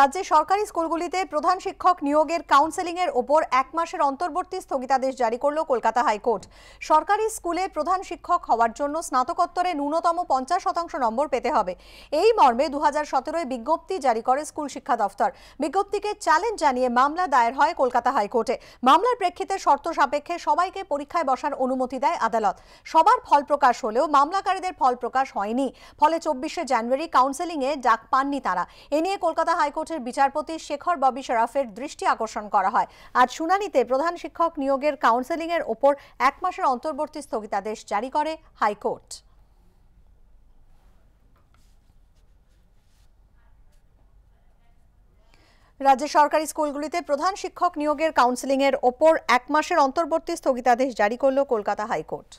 রাজ্যে সরকারি স্কুলগুলিতে প্রধান শিক্ষক নিয়োগের কাউন্সেলিং এর ওপর এক মাসের অন্তর্বর্তী স্থগিতাদেশ জারি করল কলকাতা হাইকোর্ট সরকারি স্কুলে প্রধান শিক্ষক হওয়ার জন্য স্নাতকোত্তরে ন্যূনতম পঞ্চাশ শতাংশ নম্বর পেতে হবে এই মর্মে দু হাজার বিজ্ঞপ্তি জারি করে স্কুল শিক্ষা দফতর বিজ্ঞপ্তিকে চ্যালেঞ্জ জানিয়ে মামলা দায়ের হয় কলকাতা হাইকোর্টে মামলার প্রেক্ষিতে শর্ত সাপেক্ষে সবাইকে পরীক্ষায় বসার অনুমতি দেয় আদালত সবার ফল প্রকাশ হলেও মামলাকারীদের ফল প্রকাশ হয়নি ফলে চব্বিশে জানুয়ারি কাউন্সেলিংয়ে ডাক পাননি তারা এ নিয়ে কলকাতা হাইকোর্ট হাইকোর্টের বিচারপতি শেখর ববি শরাফের দৃষ্টি আকর্ষণ করা হয় আজ শুনানিতে প্রধান শিক্ষক নিয়োগের কাউন্সেলিংয়ের ওপর এক মাসের অন্তর্বর্তী স্থগিতাদেশ জারি করে হাইকোর্ট রাজ্যের সরকারি স্কুলগুলিতে প্রধান শিক্ষক নিয়োগের কাউন্সেলিংয়ের ওপর এক মাসের অন্তর্বর্তী স্থগিতাদেশ জারি করল কলকাতা হাইকোর্ট